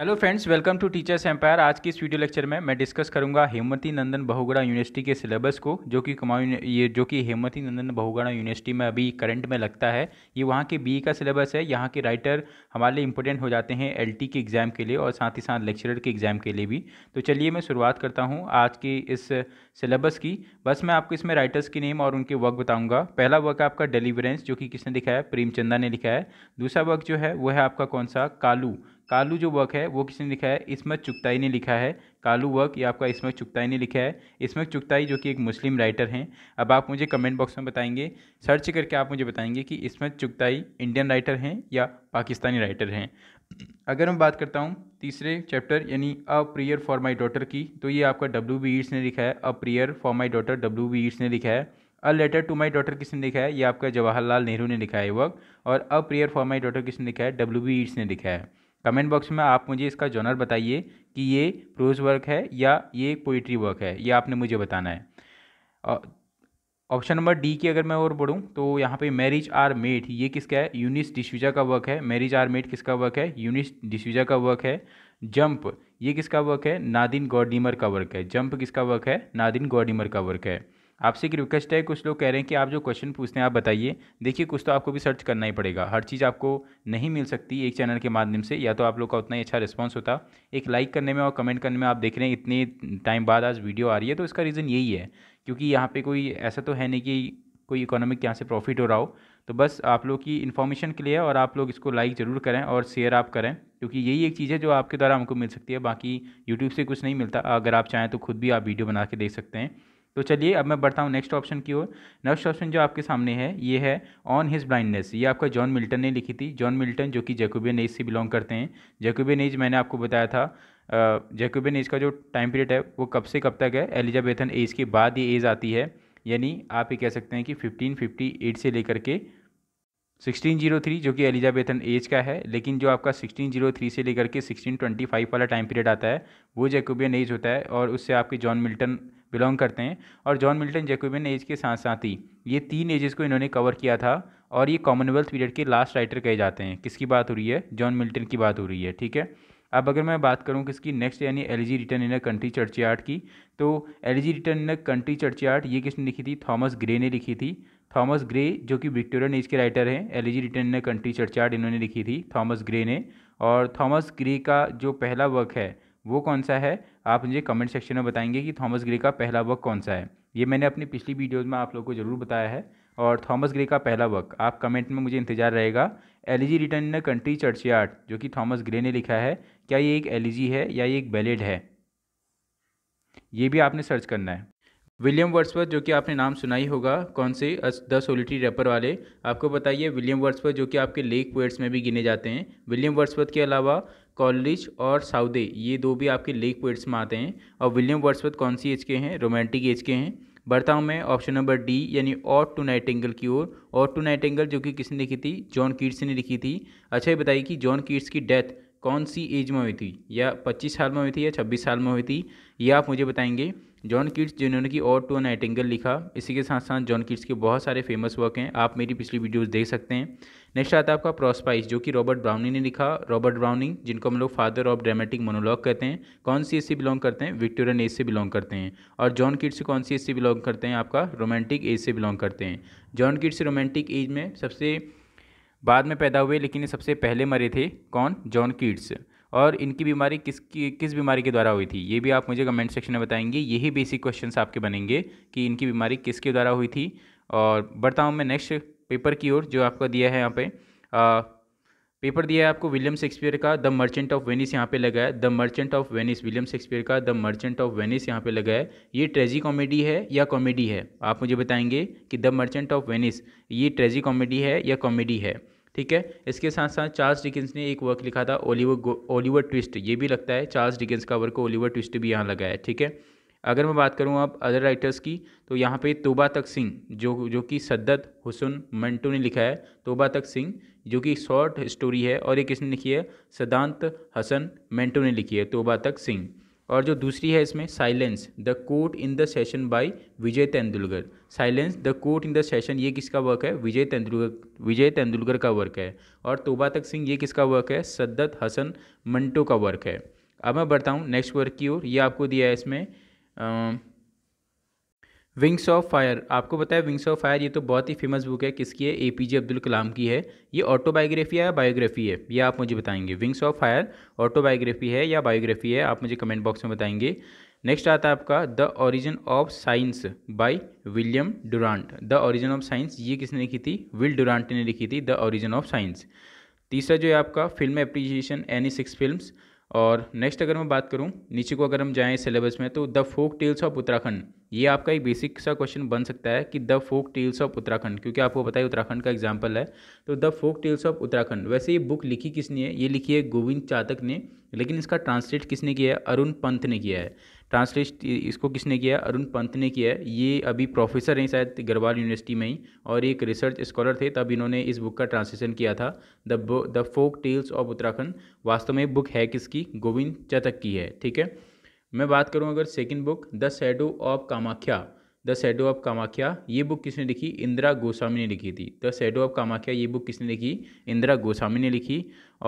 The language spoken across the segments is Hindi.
hello friends welcome to teachers empire आज की इस वीडियो लेक्चर में मैं डिस्कस करूंगा हेमवती नंदन बहुगड़ा यूनिवर्सिटी के सिलेबस को जो कि कुमाऊं ये जो कि हेमवती नंदन बहुगड़ा यूनिवर्सिटी में अभी करंट में लगता है ये वहाँ के बी e का सिलेबस है यहाँ के राइटर हमारे लिए इंपॉर्टेंट हो जाते हैं एल के एग्ज़ाम के लिए और साथ ही साथ लेक्चरर के एग्ज़ाम के लिए भी तो चलिए मैं शुरुआत करता हूँ आज की इस सिलेबस की बस मैं आपको इसमें राइटर्स की नेम और उनके वर्क बताऊँगा पहला वर्क आपका डिलीवरेंस जो कि किसने लिखा है प्रेमचंदा ने लिखा है दूसरा वर्क जो है वो है आपका कौन सा कालू कालू जो वर्क है वो किसने लिखा है इसमत चुगताई ने लिखा है कालू वर्क ये आपका इसमत चुगताई ने लिखा है इसमत चुगताई जो कि एक मुस्लिम राइटर हैं अब आप मुझे कमेंट बॉक्स में बताएंगे सर्च करके आप मुझे बताएंगे कि इसमत चुगताई इंडियन राइटर हैं या पाकिस्तानी राइटर हैं अगर मैं बात करता हूँ तीसरे चैप्टर यानी a prayer for my daughter की तो ये आपका डब्ल्यू बी ईट्स ने लिखा है a prayer for my daughter W B Yeats ने लिखा है a letter to my daughter किसने लिखा है ये आपका जवाहरलाल नेहरू ने लिखा है वर्क और a prayer for my daughter किसने लिखा है डब्ल्यू बी ईट्स ने लिखा है कमेंट बॉक्स में आप मुझे इसका जॉनर बताइए कि ये प्रोज वर्क है या ये पोइट्री वर्क है ये आपने मुझे बताना है ऑप्शन नंबर डी की अगर मैं और बढ़ूँ तो यहाँ पे मैरिज आर मेड ये किसका है यूनिस डिसूजा का वर्क है मैरिज आर मेड किसका वर्क है यूनिस डिसूजा का वर्क है जंप ये किसका वर्क है नादिन गॉडीमर का वर्क है जंप किसका वर्क है नादिन गॉडीमर का वर्क है आपसे एक रिक्वेस्ट है कुछ लोग कह रहे हैं कि आप जो क्वेश्चन पूछते हैं आप बताइए देखिए कुछ तो आपको भी सर्च करना ही पड़ेगा हर चीज़ आपको नहीं मिल सकती एक चैनल के माध्यम से या तो आप लोग का उतना ही अच्छा रिस्पॉन्स होता एक लाइक करने में और कमेंट करने में आप देख रहे हैं इतने टाइम बाद आज वीडियो आ रही है तो इसका रीज़न यही है क्योंकि यहाँ पर कोई ऐसा तो है नहीं कि कोई इकोनॉमिक यहाँ से प्रॉफिट हो रहा हो तो बस आप लोग की इन्फॉर्मेशन के लिए और आप लोग इसको लाइक ज़रूर करें और शेयर आप करें क्योंकि यही एक चीज़ है जो आपके द्वारा हमको मिल सकती है बाकी यूट्यूब से कुछ नहीं मिलता अगर आप चाहें तो खुद भी आप वीडियो बना के देख सकते हैं तो चलिए अब मैं बढ़ता हूँ नेक्स्ट ऑप्शन की ओर नेक्स्ट ऑप्शन जो आपके सामने है ये है ऑन हिज ब्लाइंडनेस ये आपका जॉन मिल्टन ने लिखी थी जॉन मिल्टन जो कि जैकोबियन एज से बिलोंग करते हैं जैकोबियन एज मैंने आपको बताया था जैकोबियन एज का जो टाइम पीरियड है वो कब से कब तक है एलिजाबेथन एज के बाद ये एज आती है यानी आप ये कह सकते हैं कि एट से लेकर के 1603 जो कि एलिजाबेथन एज का है लेकिन जो आपका 1603 से लेकर के 1625 वाला टाइम पीरियड आता है वो जैकोबियन एज होता है और उससे आपके जॉन मिल्टन बिलोंग करते हैं और जॉन मिल्टन जैकोबियन एज के साथ साथ ही ये तीन एजेस को इन्होंने कवर किया था और ये कॉमनवेल्थ पीरियड के लास्ट राइटर कहे जाते हैं किसकी बात हो रही है जॉन मिल्टन की बात हो रही है ठीक है अब अगर मैं बात करूँ किसकी नेक्स्ट यानी elegy written in a country art की तो elegy written in a country art ये किसने लिखी थी थॉमस ग्रे ने लिखी थी थॉमस ग्रे जो कि विक्टोरियन एज के राइटर हैं elegy written in a country art इन्होंने लिखी थी थॉमस ग्रे ने और थॉमस ग्रे का जो पहला वर्क है वो कौन सा है आप मुझे कमेंट सेक्शन में बताएंगे कि थॉमस ग्रे का पहला वर्क कौन सा है ये मैंने अपनी पिछली वीडियोज़ में आप लोग को ज़रूर बताया है और थॉमस ग्रे का पहला वर्क आप कमेंट में मुझे इंतजार रहेगा elegy written in a country churchyard जो कि थॉमस ग्रे ने लिखा है क्या ये एक एलिजी e है या ये एक बैलेड है ये भी आपने सर्च करना है विलियम वर्ड्सवर्थ जो कि आपने नाम सुना ही होगा कौन से द सोलिटरी रैपर वाले आपको बताइए विलियम वर्ड्सवर्थ जो कि आपके लेक पोएट्स में भी गिने जाते हैं विलियम वर्ड्सवर्थ के अलावा कॉलरिज और साउदे ये दो भी आपके लेक पोएट्स में आते हैं और विलियम वर्ड्सवर्थ कौन सी एज के हैं रोमांटिक एज के हैं बढ़ता हूँ मैं ऑप्शन नंबर डी यानी ऑट टू नाइट एंगल की ओर ऑट टू नाइट एंगल जो कि किसने लिखी थी जॉन कीट्स ने लिखी थी अच्छा ये बताइए कि जॉन कीट्स की डेथ कौन सी एज में हुई थी या 25 साल में हुई थी या 26 साल में हुई थी ये आप मुझे बताएंगे जॉन किट्स जिन्होंने की और टू नाइटिंगल लिखा इसी के साथ साथ जॉन किट्स के बहुत सारे फेमस वर्क हैं आप मेरी पिछली वीडियोस देख सकते हैं नेक्स्ट आता है आपका प्रोस्पाइस जो कि रॉबर्ट ब्राउनिंग ने लिखा रॉबर्ट ब्राउनिंग जिनको हम लोग फादर ऑफ ड्रामेटिक मोनोलॉग कहते हैं कौन सी एज से बिलोंग करते हैं विक्टोरियन एज से बिलोंग करते हैं और जॉन किट्स कौन सी एज से बिलोंग करते हैं आपका रोमांटिक एज से बिलोंग करते हैं जॉन किट्स रोमांटिक एज में सबसे बाद में पैदा हुए लेकिन सबसे पहले मरे थे कौन जॉन किट्स और इनकी बीमारी किसकी किस बीमारी के द्वारा हुई थी ये भी आप मुझे कमेंट सेक्शन में बताएंगे यही बेसिक क्वेश्चन आपके बनेंगे कि इनकी बीमारी किसके द्वारा हुई थी और बढ़ता हूँ मैं नेक्स्ट पेपर की ओर जो आपका दिया है यहाँ पे आ, पेपर दिया है आपको विलियम शेक्सपियर का द मर्चेंट ऑफ वेनिस यहाँ पे लगा है the merchant of Venice William Shakespeare का द मर्चेंट ऑफ वेनिस यहाँ पे लगा है ये ट्रेजी कॉमेडी है या कॉमेडी है आप मुझे बताएंगे कि द मर्चेंट ऑफ वेनिस ये ट्रेजी कॉमेडी है या कॉमेडी है ठीक है इसके साथ साथ चार्ल्स डिकिंस ने एक वर्क लिखा था ओलिवर ओलिवर ट्विस्ट ये भी लगता है चार्ल्स डिकिंस का वर्क ओलिवर ट्विस्ट भी यहाँ लगा है ठीक है अगर मैं बात करूँ आप अदर राइटर्स की तो यहाँ पे तोबा तक सिंह जो जो कि सद्दत हुसन मंटू ने लिखा है तोबा तक सिंह जो कि शॉर्ट स्टोरी है और एक इसने लिखी है सिद्धांत हसन मेंटो ने लिखी है तोबा तक सिंह और जो दूसरी है इसमें silence the court in the session by Vijay Tendulkar silence the court in the session ये किसका वर्क है विजय तेंदुलकर विजय तेंदुलकर का वर्क है और तोबा तक सिंह ये किसका वर्क है सद्दत हसन मंटो का वर्क है अब मैं बढ़ता हूँ नेक्स्ट वर्क की ओर ये आपको दिया है इसमें आ, विंग्स ऑफ फायर आपको बताया विंग्स ऑफ फायर ये तो बहुत ही फेमस बुक है किसकी है ए पी जे अब्दुल कलाम की है ये ऑटोबायोग्राफी है या बायोग्राफी है ये आप मुझे बताएंगे विंग्स ऑफ फायर ऑटोबायोग्राफी है या बायोग्राफी है आप मुझे कमेंट बॉक्स में बताएंगे नेक्स्ट आता है आपका the origin of science by William Durant the origin of science ये किसने लिखी थी विल डुरांट ने लिखी थी द ओरिजिन ऑफ साइंस तीसरा जो है आपका film appreciation any six films और नेक्स्ट अगर मैं बात करूँ नीचे को अगर हम जाएँ सिलेबस में तो the folk tales of Uttarakhand ये आपका एक बेसिक सा क्वेश्चन बन सकता है कि the folk tales of Uttarakhand क्योंकि आपको पता है उत्तराखंड का एग्जाम्पल है तो the folk tales of Uttarakhand वैसे ये बुक लिखी किसने है ये लिखी है गोविंद चातक ने लेकिन इसका ट्रांसलेट किसने किया है अरुण पंत ने किया है ट्रांसलेट इसको किसने किया अरुण पंत ने किया है ये अभी प्रोफेसर हैं शायद गढ़वाल यूनिवर्सिटी में ही और एक रिसर्च स्कॉलर थे तब इन्होंने इस बुक का ट्रांसलेशन किया था the the folk tales of Uttarakhand वास्तव में बुक है किसकी गोविंद चतक की है ठीक है मैं बात करूँ अगर second book the shadow of Kamakhya the shadow of Kamakhya ये बुक किसने लिखी इंदिरा गोस्वामी ने लिखी थी द सैडो ऑफ कामाख्या ये बुक किसने लिखी इंदिरा गोस्वामी ने लिखी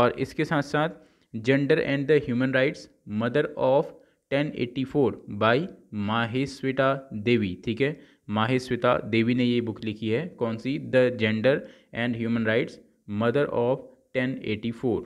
और इसके साथ साथ gender and the human rights mother of ten eighty four by Mahasweta Devi ठीक है माहेश्विता देवी ने ये बुक लिखी है कौन सी the gender and human rights mother of ten eighty four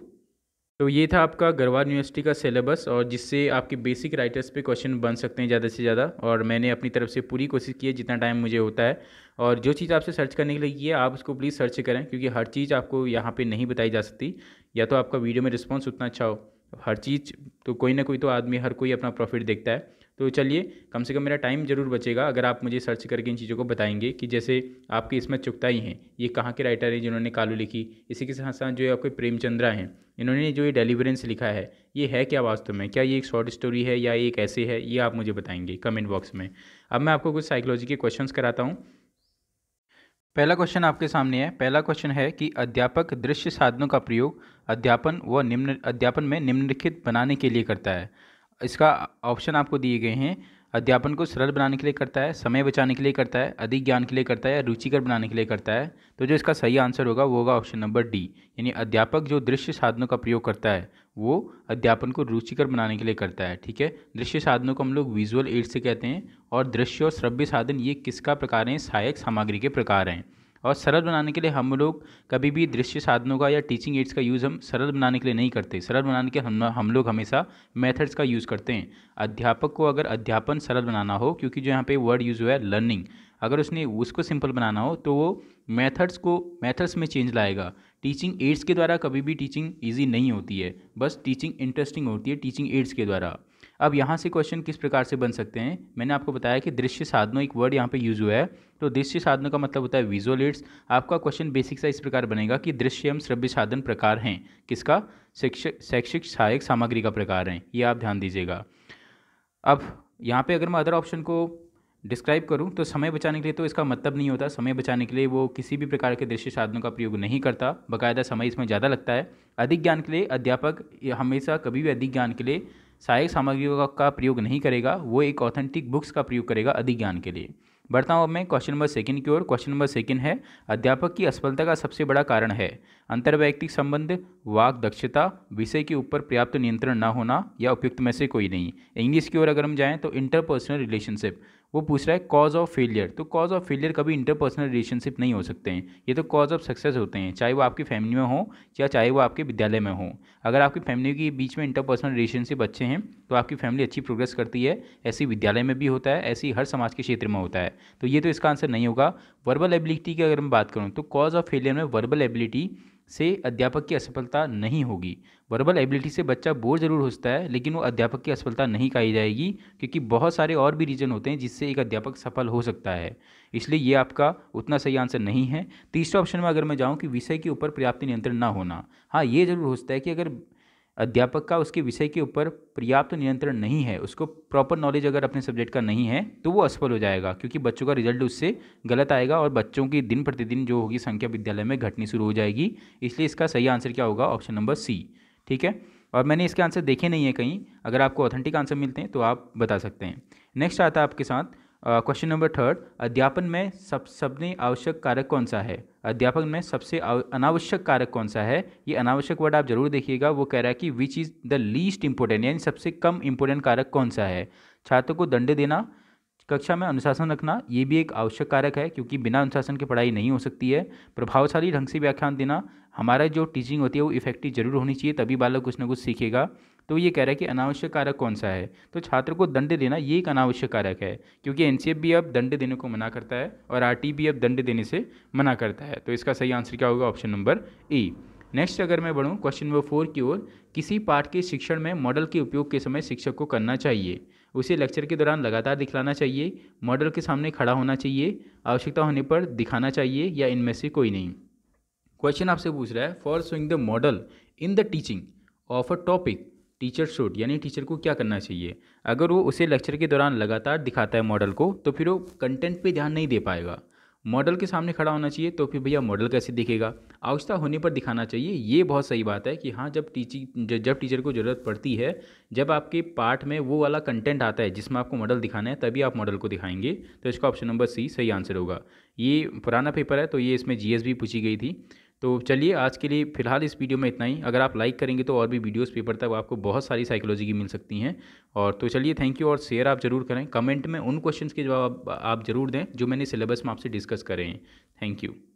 तो ये था आपका गढ़वाल यूनिवर्सिटी का सिलेबस और जिससे आपके बेसिक राइटर्स पे क्वेश्चन बन सकते हैं ज़्यादा से ज़्यादा और मैंने अपनी तरफ से पूरी कोशिश की है जितना टाइम मुझे होता है और जो चीज़ आपसे सर्च करने के लिए की है आप उसको प्लीज़ सर्च करें क्योंकि हर चीज़ आपको यहाँ पर नहीं बताई जा सकती या तो आपका वीडियो में रिस्पॉन्स उतना अच्छा हो हर चीज़ तो कोई ना कोई तो आदमी हर कोई अपना प्रॉफिट देखता है तो चलिए कम से कम मेरा टाइम ज़रूर बचेगा अगर आप मुझे सर्च करके इन चीज़ों को बताएंगे कि जैसे आपकी इसमें चुकता ही हैं ये कहाँ के राइटर हैं जिन्होंने कालू लिखी इसी के साथ साथ जो है आपके प्रेमचंद्रा हैं इन्होंने जो ये डेलीवरेंस लिखा है ये है क्या वास्तव में क्या ये एक शॉर्ट स्टोरी है या ये एक ऐसे है ये आप मुझे बताएंगे कमेंट बॉक्स में अब मैं आपको कुछ साइकोलॉजी के क्वेश्चंस कराता हूँ पहला क्वेश्चन आपके सामने है पहला क्वेश्चन है कि अध्यापक दृश्य साधनों का प्रयोग अध्यापन व निम्न अध्यापन में निम्नलिखित बनाने के लिए करता है इसका ऑप्शन आपको दिए गए हैं अध्यापन को सरल बनाने के लिए करता है समय बचाने के लिए करता है अधिक ज्ञान के लिए करता है या रुचिकर बनाने के लिए करता है तो जो इसका सही आंसर होगा वो होगा ऑप्शन नंबर डी यानी अध्यापक जो दृश्य साधनों का प्रयोग करता है वो अध्यापन को रुचिकर बनाने के लिए करता है ठीक है दृश्य साधनों को हम लोग विजुअल एड से कहते हैं और दृश्य और श्रव्य साधन ये किसका प्रकार हैं सहायक सामग्री के प्रकार हैं और सरल बनाने के लिए हम लोग कभी भी दृश्य साधनों का या टीचिंग एड्स का यूज़ हम सरल बनाने के लिए नहीं करते सरल बनाने के हम हम लोग हमेशा मेथड्स का यूज़ करते हैं अध्यापक को अगर अध्यापन सरल बनाना हो क्योंकि जो यहाँ पे वर्ड यूज़ हुआ है लर्निंग अगर उसने उसको सिंपल बनाना हो तो वो मेथड्स को मेथड्स में चेंज लाएगा टीचिंग एड्स के द्वारा कभी भी टीचिंग ईजी नहीं होती है बस टीचिंग इंटरेस्टिंग होती है टीचिंग एड्स के द्वारा अब यहाँ से क्वेश्चन किस प्रकार से बन सकते हैं मैंने आपको बताया कि दृश्य साधनों एक वर्ड यहाँ पे यूज़ हुआ है तो दृश्य साधनों का मतलब होता है विजुअलिट्स आपका क्वेश्चन बेसिक सा इस प्रकार बनेगा कि दृश्य एवं श्रव्य साधन प्रकार हैं किसका शैक्षिक शैक्षिक सहायक सामग्री का प्रकार हैं ये आप ध्यान दीजिएगा अब यहाँ पर अगर मैं अदर ऑप्शन को डिस्क्राइब करूँ तो समय बचाने के लिए तो इसका मतलब नहीं होता समय बचाने के लिए वो किसी भी प्रकार के दृश्य साधनों का प्रयोग नहीं करता बाकायदा समय इसमें ज़्यादा लगता है अधिक ज्ञान के लिए अध्यापक हमेशा कभी भी अधिक ज्ञान के लिए सहायक सामग्रियों का प्रयोग नहीं करेगा वो एक ऑथेंटिक बुक्स का प्रयोग करेगा अधिक ज्ञान के लिए बढ़ता हूँ अब मैं क्वेश्चन नंबर सेकंड की ओर क्वेश्चन नंबर सेकंड है अध्यापक की असफलता का सबसे बड़ा कारण है अंतर्वैयक्तिक संबंध वाक दक्षता विषय के ऊपर पर्याप्त नियंत्रण न होना या उपयुक्त में से कोई नहीं इंग्लिश की ओर अगर हम जाएँ तो इंटरपर्सनल रिलेशनशिप वो पूछ रहा है कॉज ऑफ फेलियर तो कॉज ऑफ फेलियर कभी इंटरपर्सनल रिलेशनशिप नहीं हो सकते हैं ये तो कॉज ऑफ सक्सेस होते हैं चाहे वो आपकी फैमिली में हो या चाहे वो आपके विद्यालय में हो अगर आपकी फैमिली के बीच में इंटरपर्सनल रिलेशनशिप अच्छे हैं तो आपकी फैमिली अच्छी प्रोग्रेस करती है ऐसी विद्यालय में भी होता है ऐसी हर समाज के क्षेत्र में होता है तो ये तो इसका आंसर नहीं होगा वर्बल एबिलिटी की अगर मैं बात करूँ तो कॉज ऑफ फेलियर में वर्बल एबिलिटी से अध्यापक की असफलता नहीं होगी वर्बल एबिलिटी से बच्चा बोर जरूर होता है लेकिन वो अध्यापक की असफलता नहीं कही जाएगी क्योंकि बहुत सारे और भी रीज़न होते हैं जिससे एक अध्यापक सफल हो सकता है इसलिए ये आपका उतना सही आंसर नहीं है तीसरे ऑप्शन में अगर मैं जाऊँ कि विषय के ऊपर पर्याप्त नियंत्रण ना होना हाँ ये ज़रूर होता है कि अगर अध्यापक का उसके विषय के ऊपर पर्याप्त नियंत्रण नहीं है उसको प्रॉपर नॉलेज अगर अपने सब्जेक्ट का नहीं है तो वो असफल हो जाएगा क्योंकि बच्चों का रिजल्ट उससे गलत आएगा और बच्चों की दिन प्रतिदिन जो होगी संख्या विद्यालय में घटनी शुरू हो जाएगी इसलिए इसका सही आंसर क्या होगा ऑप्शन नंबर सी ठीक है और मैंने इसके आंसर देखे नहीं है कहीं अगर आपको ऑथेंटिक आंसर मिलते हैं तो आप बता सकते हैं नेक्स्ट आता है आपके साथ क्वेश्चन नंबर थर्ड अध्यापन में सब सबने आवश्यक कारक कौन सा है अध्यापन में सबसे अनावश्यक कारक कौन सा है ये अनावश्यक वर्ड आप जरूर देखिएगा वो कह रहा है कि which is the least important यानी सबसे कम इम्पोर्टेंट कारक कौन सा है छात्रों को दंड देना कक्षा में अनुशासन रखना ये भी एक आवश्यक कारक है क्योंकि बिना अनुशासन के पढ़ाई नहीं हो सकती है प्रभावशाली ढंग से व्याख्यान देना हमारा जो टीचिंग होती है वो इफेक्टिव जरूर होनी चाहिए तभी बालक कुछ ना कुछ सीखेगा तो ये कह रहा है कि अनावश्यक कारक कौन सा है तो छात्र को दंड देना ये एक अनावश्यक कारक है क्योंकि एन भी अब दंड देने को मना करता है और आर भी अब दंड देने से मना करता है तो इसका सही आंसर क्या होगा ऑप्शन नंबर ई नेक्स्ट अगर मैं बढ़ूँ क्वेश्चन नंबर फोर की ओर किसी पाठ के शिक्षण में मॉडल के उपयोग के समय शिक्षक को करना चाहिए उसे लेक्चर के दौरान लगातार दिखलाना चाहिए मॉडल के सामने खड़ा होना चाहिए आवश्यकता होने पर दिखाना चाहिए या इनमें से कोई नहीं क्वेश्चन आपसे पूछ रहा है for showing the model in the teaching of a topic teacher should यानी टीचर को क्या करना चाहिए अगर वो उसे लेक्चर के दौरान लगातार दिखाता है मॉडल को तो फिर वो कंटेंट पे ध्यान नहीं दे पाएगा मॉडल के सामने खड़ा होना चाहिए तो फिर भैया मॉडल कैसे दिखेगा आवश्यकता होने पर दिखाना चाहिए ये बहुत सही बात है कि हाँ जब टीचिंग जब टीचर को ज़रूरत पड़ती है जब आपके पाठ में वो वाला कंटेंट आता है जिसमें आपको मॉडल दिखाना है तभी आप मॉडल को दिखाएंगे तो इसका ऑप्शन नंबर सी सही आंसर होगा ये पुराना पेपर है तो ये इसमें जी पूछी गई थी तो चलिए आज के लिए फिलहाल इस वीडियो में इतना ही अगर आप लाइक करेंगे तो और भी वीडियोस पेपर तक आपको बहुत सारी साइकोलॉजी की मिल सकती हैं और तो चलिए थैंक यू और शेयर आप ज़रूर करें कमेंट में उन क्वेश्चंस के जवाब आप ज़रूर दें जो मैंने सिलेबस में आपसे डिस्कस करें थैंक यू